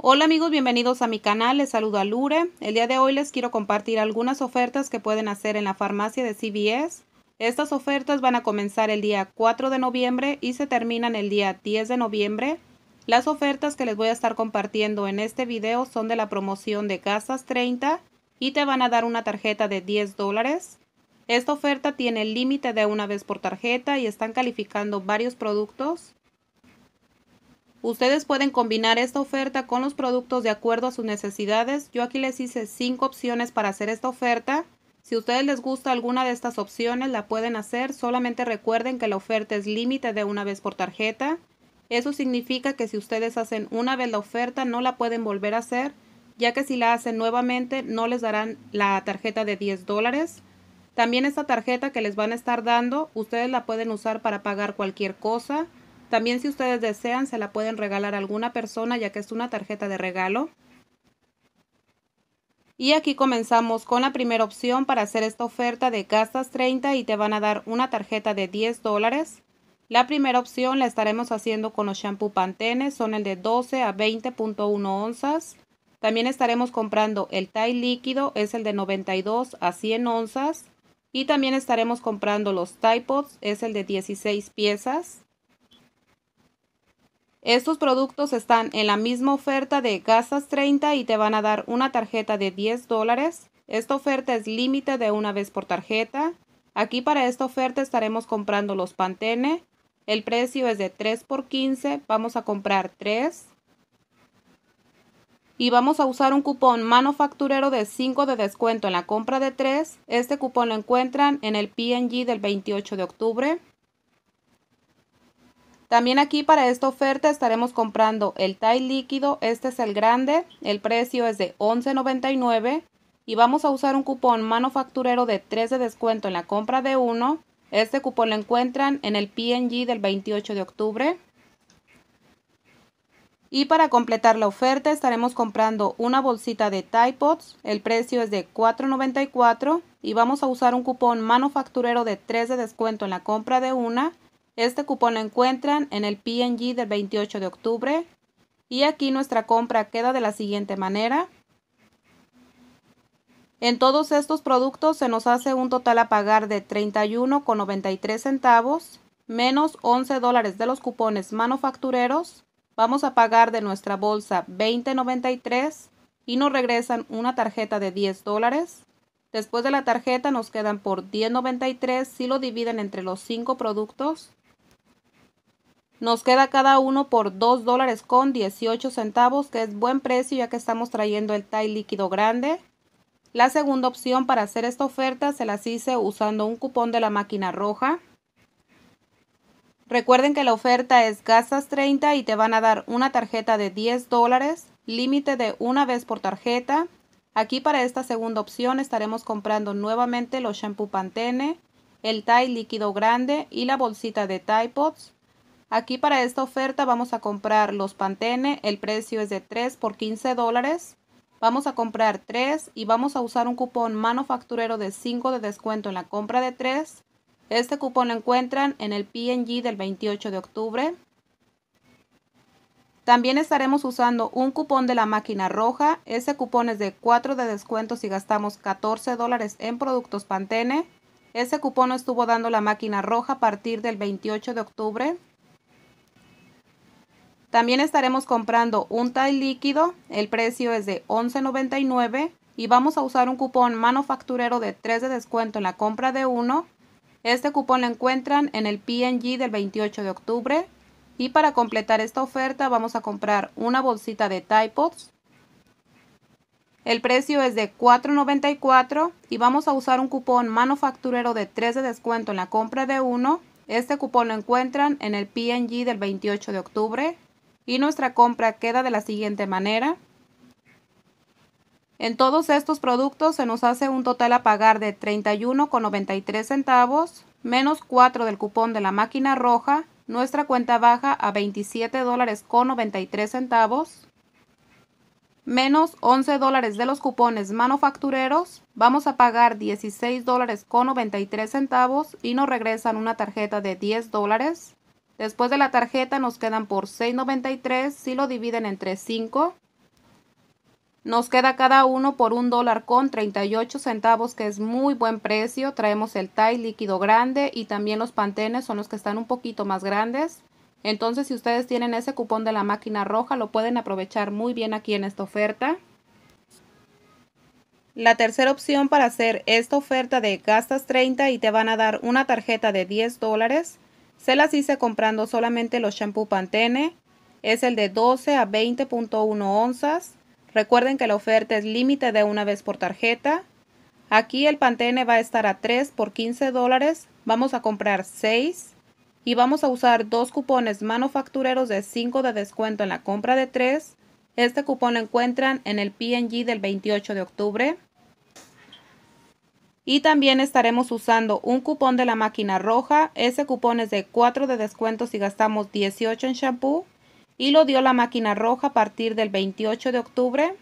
Hola amigos, bienvenidos a mi canal, les saludo a Lure. El día de hoy les quiero compartir algunas ofertas que pueden hacer en la farmacia de CVS. Estas ofertas van a comenzar el día 4 de noviembre y se terminan el día 10 de noviembre. Las ofertas que les voy a estar compartiendo en este video son de la promoción de Casas 30 y te van a dar una tarjeta de 10 dólares. Esta oferta tiene el límite de una vez por tarjeta y están calificando varios productos. Ustedes pueden combinar esta oferta con los productos de acuerdo a sus necesidades. Yo aquí les hice cinco opciones para hacer esta oferta. Si ustedes les gusta alguna de estas opciones, la pueden hacer. Solamente recuerden que la oferta es límite de una vez por tarjeta. Eso significa que si ustedes hacen una vez la oferta, no la pueden volver a hacer, ya que si la hacen nuevamente, no les darán la tarjeta de 10 dólares. También esta tarjeta que les van a estar dando, ustedes la pueden usar para pagar cualquier cosa. También si ustedes desean, se la pueden regalar a alguna persona ya que es una tarjeta de regalo. Y aquí comenzamos con la primera opción para hacer esta oferta de gastas 30 y te van a dar una tarjeta de 10 dólares. La primera opción la estaremos haciendo con los shampoo Pantene, son el de 12 a 20.1 onzas. También estaremos comprando el Thai líquido, es el de 92 a 100 onzas. Y también estaremos comprando los Thai es el de 16 piezas. Estos productos están en la misma oferta de gastas 30 y te van a dar una tarjeta de 10 dólares. Esta oferta es límite de una vez por tarjeta. Aquí para esta oferta estaremos comprando los Pantene. El precio es de 3 por 15. Vamos a comprar 3. Y vamos a usar un cupón manufacturero de 5 de descuento en la compra de 3. Este cupón lo encuentran en el PNG del 28 de octubre. También aquí para esta oferta estaremos comprando el tie líquido, este es el grande, el precio es de $11.99 y vamos a usar un cupón manufacturero de 3 de descuento en la compra de uno. Este cupón lo encuentran en el PNG del 28 de octubre. Y para completar la oferta estaremos comprando una bolsita de Tide Pods. El precio es de $4.94 y vamos a usar un cupón manufacturero de 3 de descuento en la compra de una. Este cupón lo encuentran en el PNG del 28 de octubre. Y aquí nuestra compra queda de la siguiente manera. En todos estos productos se nos hace un total a pagar de 31,93 centavos menos 11 dólares de los cupones manufactureros. Vamos a pagar de nuestra bolsa 20.93 y nos regresan una tarjeta de 10 dólares. Después de la tarjeta nos quedan por 10.93 si lo dividen entre los 5 productos. Nos queda cada uno por 2 dólares con 18 centavos, que es buen precio ya que estamos trayendo el Thai líquido grande. La segunda opción para hacer esta oferta se las hice usando un cupón de la máquina roja. Recuerden que la oferta es gasas 30 y te van a dar una tarjeta de 10 dólares, límite de una vez por tarjeta. Aquí para esta segunda opción estaremos comprando nuevamente los shampoo Pantene, el Thai líquido grande y la bolsita de Thai Pods. Aquí para esta oferta vamos a comprar los Pantene, el precio es de 3 por 15 dólares. Vamos a comprar 3 y vamos a usar un cupón manufacturero de 5 de descuento en la compra de 3. Este cupón lo encuentran en el PNG del 28 de octubre. También estaremos usando un cupón de la máquina roja. Ese cupón es de 4 de descuento si gastamos 14 dólares en productos Pantene. Ese cupón lo estuvo dando la máquina roja a partir del 28 de octubre. También estaremos comprando un tie líquido, el precio es de $11.99 y vamos a usar un cupón manufacturero de 3 de descuento en la compra de uno. Este cupón lo encuentran en el PNG del 28 de octubre y para completar esta oferta vamos a comprar una bolsita de tie Pods. El precio es de $4.94 y vamos a usar un cupón manufacturero de 3 de descuento en la compra de uno. Este cupón lo encuentran en el PNG del 28 de octubre y nuestra compra queda de la siguiente manera. En todos estos productos se nos hace un total a pagar de 31,93 centavos menos 4 del cupón de la máquina roja, nuestra cuenta baja a 27 dólares con 93 centavos menos 11 dólares de los cupones manufactureros, vamos a pagar 16 dólares con 93 centavos y nos regresan una tarjeta de 10 dólares. Después de la tarjeta nos quedan por 6.93 si lo dividen entre 5. Nos queda cada uno por un dólar con 38 centavos, que es muy buen precio. Traemos el Thai líquido grande y también los pantenes son los que están un poquito más grandes. Entonces, si ustedes tienen ese cupón de la máquina roja, lo pueden aprovechar muy bien aquí en esta oferta. La tercera opción para hacer esta oferta de gastas 30 y te van a dar una tarjeta de 10 dólares. Se las hice comprando solamente los shampoo Pantene. Es el de 12 a 20.1 onzas. Recuerden que la oferta es límite de una vez por tarjeta. Aquí el Pantene va a estar a 3 por 15 dólares. Vamos a comprar 6 y vamos a usar dos cupones manufactureros de 5 de descuento en la compra de 3. Este cupón lo encuentran en el PNG del 28 de octubre. Y también estaremos usando un cupón de la máquina roja. Ese cupón es de 4 de descuento si gastamos 18 en shampoo. Y lo dio la máquina roja a partir del 28 de octubre.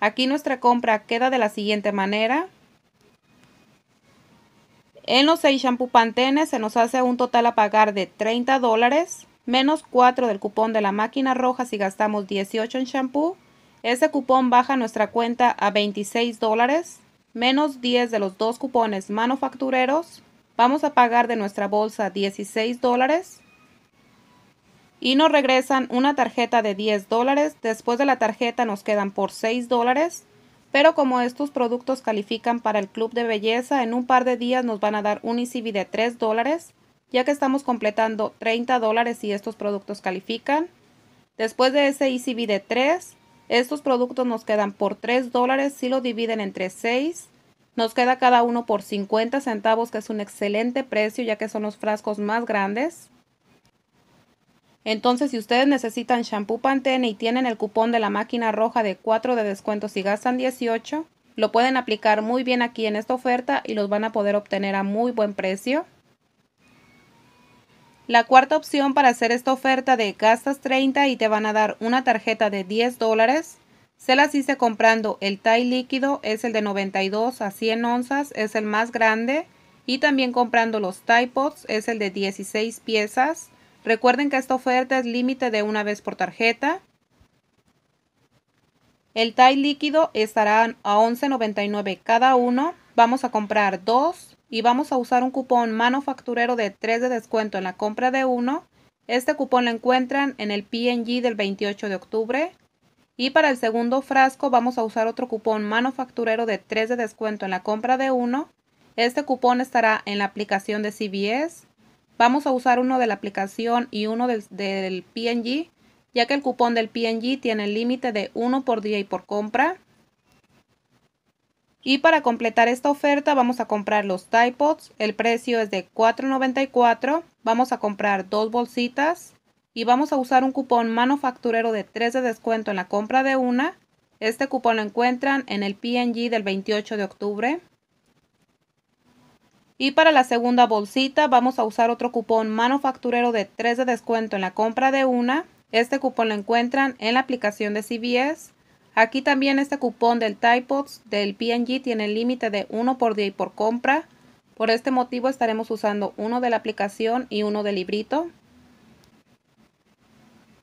Aquí nuestra compra queda de la siguiente manera. En los 6 shampoo pantenes se nos hace un total a pagar de 30 dólares. Menos 4 del cupón de la máquina roja si gastamos 18 en shampoo. Ese cupón baja nuestra cuenta a 26 dólares menos 10 de los dos cupones manufactureros. Vamos a pagar de nuestra bolsa 16 dólares. Y nos regresan una tarjeta de 10 dólares. Después de la tarjeta nos quedan por 6 dólares. Pero como estos productos califican para el club de belleza, en un par de días nos van a dar un ICB de 3 dólares, ya que estamos completando 30 dólares y estos productos califican. Después de ese ICB de 3, estos productos nos quedan por 3 dólares. Si lo dividen entre 6, nos queda cada uno por 50 centavos, que es un excelente precio ya que son los frascos más grandes. Entonces, si ustedes necesitan shampoo Pantene y tienen el cupón de la máquina roja de 4 de descuento si gastan 18, lo pueden aplicar muy bien aquí en esta oferta y los van a poder obtener a muy buen precio. La cuarta opción para hacer esta oferta de gastas 30 y te van a dar una tarjeta de 10 dólares. Se las hice comprando el Thai líquido, es el de 92 a 100 onzas, es el más grande. Y también comprando los Thai Pots, es el de 16 piezas. Recuerden que esta oferta es límite de una vez por tarjeta. El Thai líquido estará a 11.99 cada uno. Vamos a comprar dos y vamos a usar un cupón manufacturero de 3 de descuento en la compra de uno. Este cupón lo encuentran en el PNG del 28 de octubre. Y para el segundo frasco vamos a usar otro cupón manufacturero de 3 de descuento en la compra de uno. Este cupón estará en la aplicación de CBS. Vamos a usar uno de la aplicación y uno del, del PNG, ya que el cupón del PNG tiene el límite de 1 por día y por compra. Y para completar esta oferta vamos a comprar los Pods. El precio es de $4.94. Vamos a comprar dos bolsitas y vamos a usar un cupón manufacturero de 3 de descuento en la compra de una. Este cupón lo encuentran en el PNG del 28 de octubre. Y para la segunda bolsita vamos a usar otro cupón manufacturero de 3 de descuento en la compra de una. Este cupón lo encuentran en la aplicación de CBS. Aquí también este cupón del Typods del PNG tiene el límite de 1 por día y por compra. Por este motivo estaremos usando uno de la aplicación y uno del librito.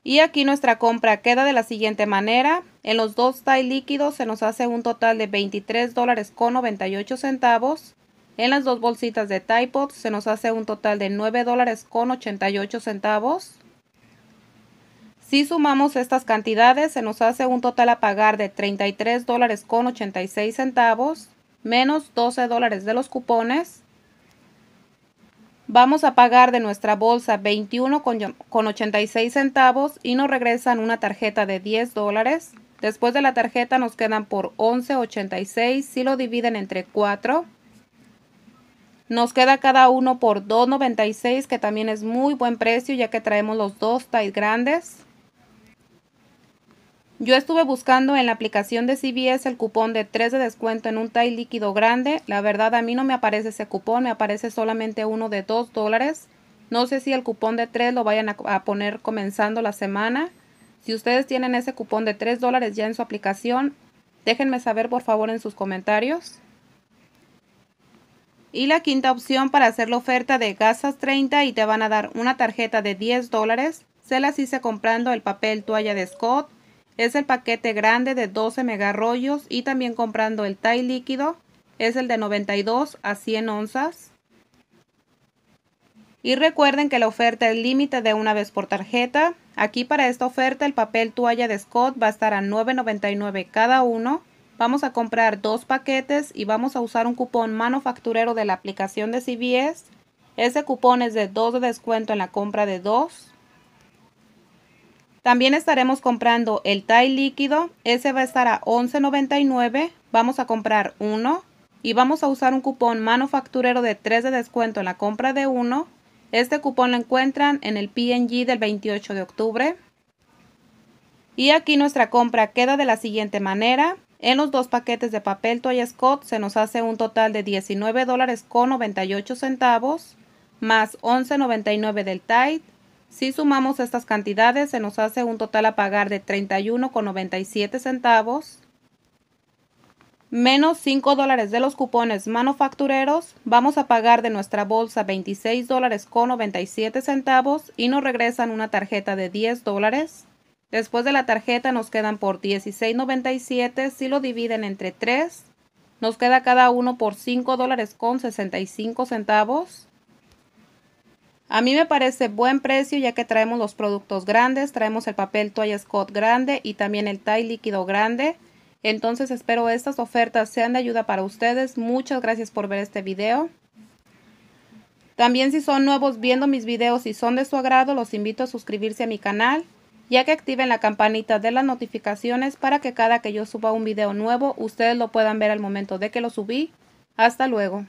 Y aquí nuestra compra queda de la siguiente manera. En los dos tie líquidos se nos hace un total de $23.98. dólares con centavos. En las dos bolsitas de Typods se nos hace un total de $9.88. dólares con centavos. Si sumamos estas cantidades, se nos hace un total a pagar de 33 dólares con 86 centavos, menos 12 dólares de los cupones. Vamos a pagar de nuestra bolsa 21 con 86 centavos y nos regresan una tarjeta de 10 dólares. Después de la tarjeta nos quedan por 11.86 si lo dividen entre 4. Nos queda cada uno por 2.96 que también es muy buen precio ya que traemos los dos ties grandes. Yo estuve buscando en la aplicación de CBS el cupón de 3 de descuento en un tie líquido grande. La verdad a mí no me aparece ese cupón, me aparece solamente uno de 2 dólares. No sé si el cupón de 3 lo vayan a, poner comenzando la semana. Si ustedes tienen ese cupón de 3 dólares ya en su aplicación, déjenme saber por favor en sus comentarios. Y la quinta opción para hacer la oferta de gasas 30 y te van a dar una tarjeta de 10 dólares. Se las hice comprando el papel toalla de Scott es el paquete grande de 12 rollos y también comprando el Thai líquido. Es el de 92 a 100 onzas. Y recuerden que la oferta es límite de una vez por tarjeta. Aquí para esta oferta el papel toalla de Scott va a estar a $9.99 cada uno. Vamos a comprar dos paquetes y vamos a usar un cupón manufacturero de la aplicación de CVS. Ese cupón es de 2 de descuento en la compra de 2. También estaremos comprando el tie líquido. Ese va a estar a $11.99. Vamos a comprar uno. Y vamos a usar un cupón manufacturero de 3 de descuento en la compra de uno. Este cupón lo encuentran en el PNG del 28 de octubre. Y aquí nuestra compra queda de la siguiente manera. En los dos paquetes de papel Toy Scott se nos hace un total de $19.98 dólares más 11.99 del Tide si sumamos estas cantidades, se nos hace un total a pagar de 31,97 centavos. Menos 5 dólares de los cupones manufactureros, vamos a pagar de nuestra bolsa 26 dólares con 97 centavos y nos regresan una tarjeta de 10 dólares. Después de la tarjeta nos quedan por 16.97, si lo dividen entre 3, nos queda cada uno por 5 dólares con 65 centavos. A mí me parece buen precio ya que traemos los productos grandes, traemos el papel toalla Scott grande y también el tie líquido grande. Entonces espero estas ofertas sean de ayuda para ustedes. Muchas gracias por ver este video. También si son nuevos viendo mis videos y son de su agrado, los invito a suscribirse a mi canal, ya que activen la campanita de las notificaciones para que cada que yo suba un video nuevo, ustedes lo puedan ver al momento de que lo subí. Hasta luego.